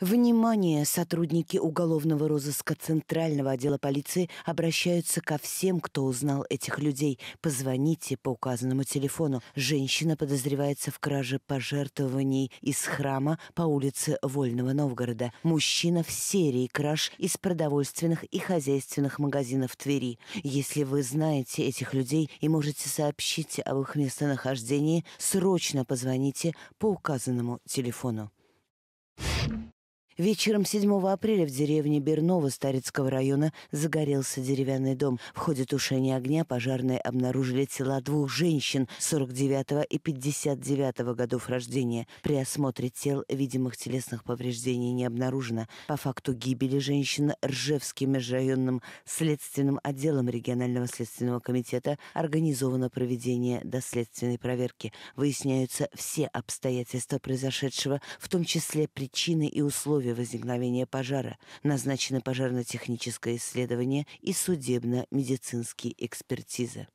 Внимание, сотрудники уголовного розыска Центрального отдела полиции обращаются ко всем, кто узнал этих людей. Позвоните по указанному телефону. Женщина подозревается в краже пожертвований из храма по улице Вольного Новгорода. Мужчина в серии краж из продовольственных и хозяйственных магазинов Твери. Если вы знаете этих людей и можете сообщить об их местонахождении, срочно позвоните по указанному телефону. Вечером 7 апреля в деревне Бернова Старицкого района загорелся деревянный дом. В ходе тушения огня пожарные обнаружили тела двух женщин 49 и 59 годов рождения. При осмотре тел видимых телесных повреждений не обнаружено. По факту гибели женщин Ржевским межрайонным следственным отделом регионального следственного комитета организовано проведение доследственной проверки. Выясняются все обстоятельства произошедшего, в том числе причины и условия основе возникновения пожара назначено пожарно-техническое исследование и судебно-медицинские экспертизы.